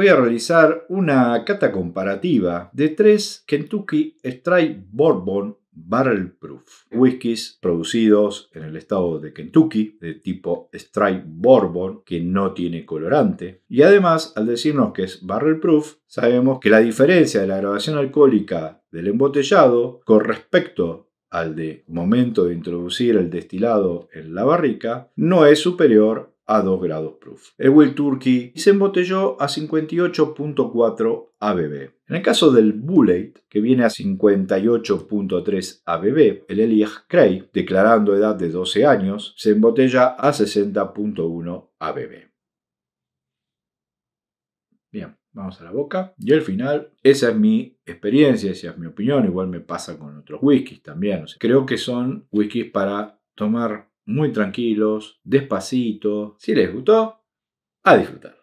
voy a realizar una cata comparativa de tres Kentucky Straight Bourbon Barrel Proof, whiskies producidos en el estado de Kentucky de tipo Strike Bourbon que no tiene colorante. Y además, al decirnos que es Barrel Proof, sabemos que la diferencia de la grabación alcohólica del embotellado con respecto al de momento de introducir el destilado en la barrica no es superior a 2 grados El Will Turkey se embotelló a 58.4 ABB. En el caso del Bullet, que viene a 58.3 ABB, el Elias Cray, declarando edad de 12 años, se embotella a 60.1 ABB. Bien, vamos a la boca. Y al final, esa es mi experiencia, esa es mi opinión. Igual me pasa con otros whiskies también. creo que son whiskies para tomar muy tranquilos, despacito. Si les gustó, a disfrutar.